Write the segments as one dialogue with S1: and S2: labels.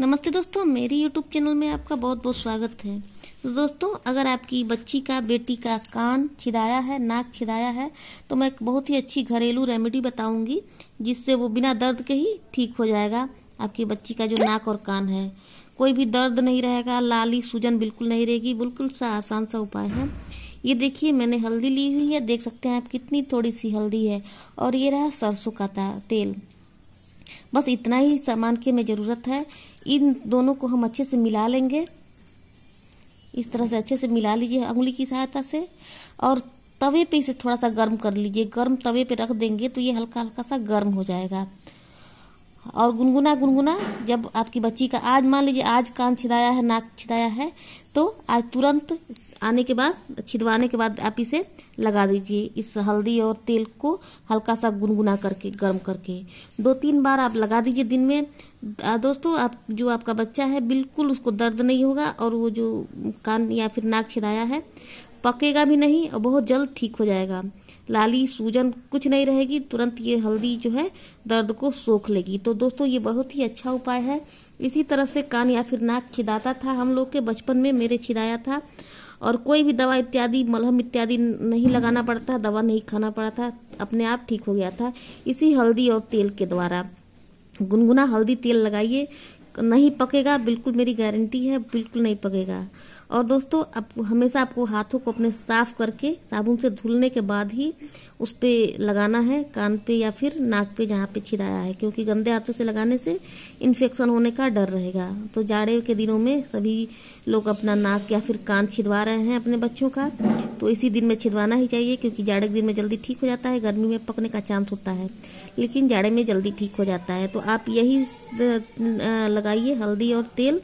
S1: नमस्ते दोस्तों मेरी यूट्यूब चैनल में आपका बहुत बहुत स्वागत है तो दोस्तों अगर आपकी बच्ची का बेटी का कान छिदाया है नाक छिदाया है तो मैं एक बहुत ही अच्छी घरेलू रेमेडी बताऊंगी जिससे वो बिना दर्द के ही ठीक हो जाएगा आपकी बच्ची का जो नाक और कान है कोई भी दर्द नहीं रहेगा लाली सूजन बिल्कुल नहीं रहेगी बिल्कुल सा आसान सा उपाय है ये देखिए मैंने हल्दी ली हुई है देख सकते हैं आप कितनी थोड़ी सी हल्दी है और ये रहा सरसों का तेल बस इतना ही सामान की हमें ज़रूरत है इन दोनों को हम अच्छे से मिला लेंगे इस तरह से अच्छे से मिला लीजिए उंगली की सहायता से और तवे पे इसे थोड़ा सा गर्म कर लीजिए गर्म तवे पे रख देंगे तो ये हल्का हल्का सा गर्म हो जाएगा और गुनगुना गुनगुना जब आपकी बच्ची का आज मान लीजिए आज कान छिदाया है नाक छिदाया है तो आज तुरंत आने के बाद छिदवाने के बाद आप इसे लगा दीजिए इस हल्दी और तेल को हल्का सा गुनगुना करके गर्म करके दो तीन बार आप लगा दीजिए दिन में दोस्तों आप जो आपका बच्चा है बिल्कुल उसको दर्द नहीं होगा और वो जो कान या फिर नाक छिदाया है पकेगा भी नहीं और बहुत जल्द ठीक हो जाएगा लाली सूजन कुछ नहीं रहेगी तुरंत ये हल्दी जो है दर्द को सोख लेगी तो दोस्तों ये बहुत ही अच्छा उपाय है इसी तरह से कान या फिर नाक छिदाता था हम लोग के बचपन में मेरे छिदाया था और कोई भी दवा इत्यादि मलहम इत्यादि नहीं लगाना पड़ता दवा नहीं खाना पड़ता अपने आप ठीक हो गया था इसी हल्दी और तेल के द्वारा गुनगुना हल्दी तेल लगाइए नहीं पकेगा बिल्कुल मेरी गारंटी है बिल्कुल नहीं पकेगा और दोस्तों आप हमेशा आपको हाथों को अपने साफ करके साबुन से धुलने के बाद ही उस पर लगाना है कान पे या फिर नाक पे जहाँ पे छिदाया है क्योंकि गंदे हाथों से लगाने से इन्फेक्शन होने का डर रहेगा तो जाड़े के दिनों में सभी लोग अपना नाक या फिर कान छिदवा रहे हैं अपने बच्चों का तो इसी दिन में छिदवाना ही चाहिए क्योंकि जाड़े के दिन में जल्दी ठीक हो जाता है गर्मी में पकने का चांस होता है लेकिन जाड़े में जल्दी ठीक हो जाता है तो आप यही लगाइए हल्दी और तेल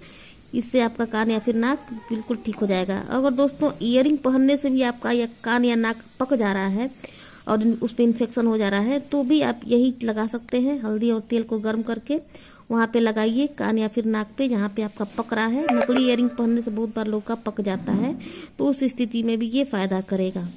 S1: इससे आपका कान या फिर नाक बिल्कुल ठीक हो जाएगा अगर दोस्तों ईयरिंग पहनने से भी आपका या कान या नाक पक जा रहा है और उस पर इन्फेक्शन हो जा रहा है तो भी आप यही लगा सकते हैं हल्दी और तेल को गर्म करके वहाँ पे लगाइए कान या फिर नाक पे जहाँ पे आपका पक रहा है नकली ईयरिंग पहनने से बहुत बार लोग का पक जाता है तो उस स्थिति में भी ये फ़ायदा करेगा